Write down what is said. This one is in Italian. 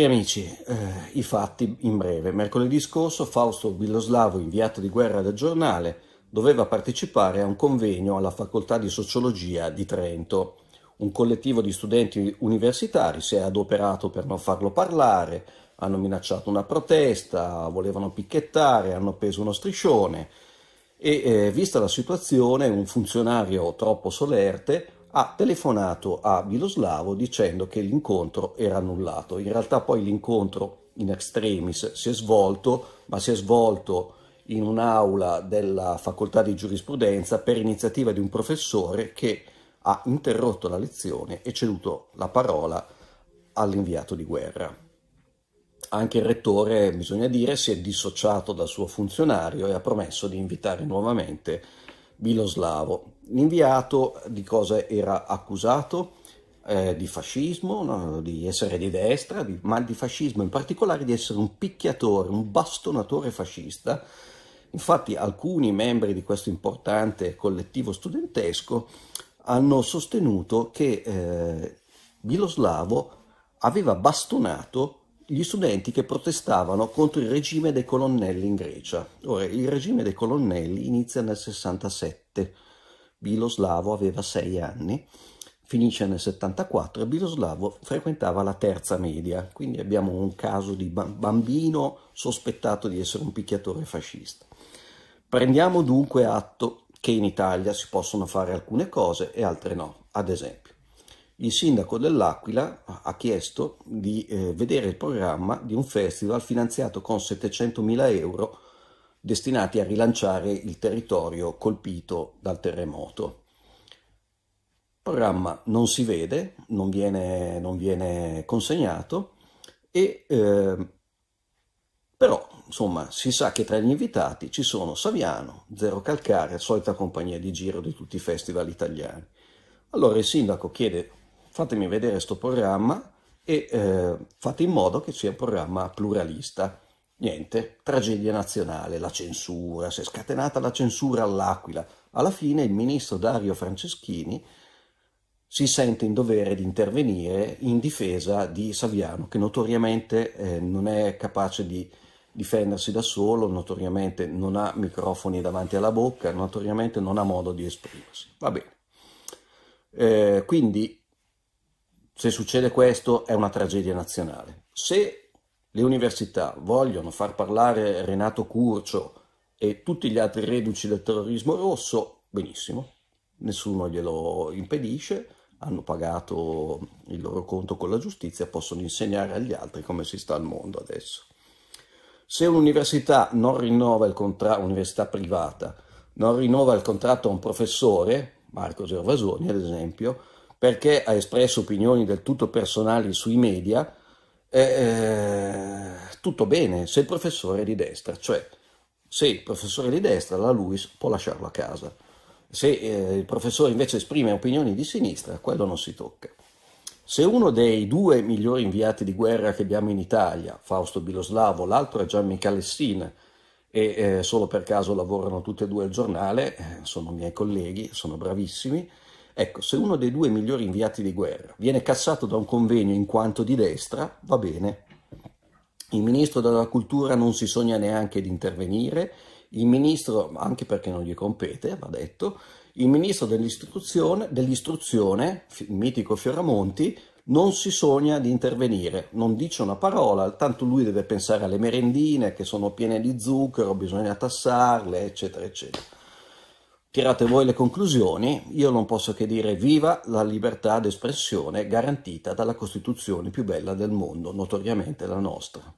E amici, eh, i fatti in breve. Mercoledì scorso Fausto Villoslavo, inviato di guerra del giornale, doveva partecipare a un convegno alla Facoltà di Sociologia di Trento. Un collettivo di studenti universitari si è adoperato per non farlo parlare, hanno minacciato una protesta, volevano picchettare, hanno appeso uno striscione e eh, vista la situazione un funzionario troppo solerte ha telefonato a Viloslavo dicendo che l'incontro era annullato. In realtà poi l'incontro in extremis si è svolto, ma si è svolto in un'aula della facoltà di giurisprudenza per iniziativa di un professore che ha interrotto la lezione e ceduto la parola all'inviato di guerra. Anche il rettore, bisogna dire, si è dissociato dal suo funzionario e ha promesso di invitare nuovamente Biloslavo L'inviato di cosa era accusato? Eh, di fascismo, no? di essere di destra, di, ma di fascismo in particolare di essere un picchiatore, un bastonatore fascista. Infatti alcuni membri di questo importante collettivo studentesco hanno sostenuto che eh, Biloslavo aveva bastonato gli studenti che protestavano contro il regime dei colonnelli in Grecia. Ora, il regime dei colonnelli inizia nel 67 Biloslavo aveva sei anni, finisce nel 74 e Biloslavo frequentava la terza media, quindi abbiamo un caso di bambino sospettato di essere un picchiatore fascista. Prendiamo dunque atto che in Italia si possono fare alcune cose e altre no. Ad esempio, il sindaco dell'Aquila ha chiesto di eh, vedere il programma di un festival finanziato con 700.000 euro destinati a rilanciare il territorio colpito dal terremoto. Il programma non si vede, non viene, non viene consegnato, e, eh, però insomma si sa che tra gli invitati ci sono Saviano, Zero Calcare, solita compagnia di giro di tutti i festival italiani. Allora il sindaco chiede fatemi vedere questo programma e eh, fate in modo che sia un programma pluralista. Niente, tragedia nazionale, la censura, si è scatenata la censura all'Aquila. Alla fine il ministro Dario Franceschini si sente in dovere di intervenire in difesa di Saviano, che notoriamente eh, non è capace di difendersi da solo, notoriamente non ha microfoni davanti alla bocca, notoriamente non ha modo di esprimersi. Va bene. Eh, quindi, se succede questo, è una tragedia nazionale. Se le università vogliono far parlare Renato Curcio e tutti gli altri reduci del terrorismo rosso, benissimo, nessuno glielo impedisce, hanno pagato il loro conto con la giustizia, possono insegnare agli altri come si sta al mondo adesso. Se un'università non rinnova il contratto, un'università privata, non rinnova il contratto a un professore, Marco Gervasoni ad esempio, perché ha espresso opinioni del tutto personali sui media, eh, eh, tutto bene se il professore è di destra, cioè se il professore è di destra la Luis può lasciarlo a casa, se eh, il professore invece esprime opinioni di sinistra quello non si tocca. Se uno dei due migliori inviati di guerra che abbiamo in Italia, Fausto Biloslavo, l'altro è Gianmichele Sin, e eh, solo per caso lavorano tutti e due al giornale, eh, sono miei colleghi, sono bravissimi, Ecco, se uno dei due migliori inviati di guerra viene cassato da un convegno in quanto di destra, va bene. Il ministro della cultura non si sogna neanche di intervenire, il ministro, anche perché non gli compete, va detto, il ministro dell'istruzione, dell'istruzione il mitico Fioramonti, non si sogna di intervenire, non dice una parola, tanto lui deve pensare alle merendine che sono piene di zucchero, bisogna tassarle, eccetera, eccetera. Tirate voi le conclusioni, io non posso che dire viva la libertà d'espressione garantita dalla Costituzione più bella del mondo, notoriamente la nostra.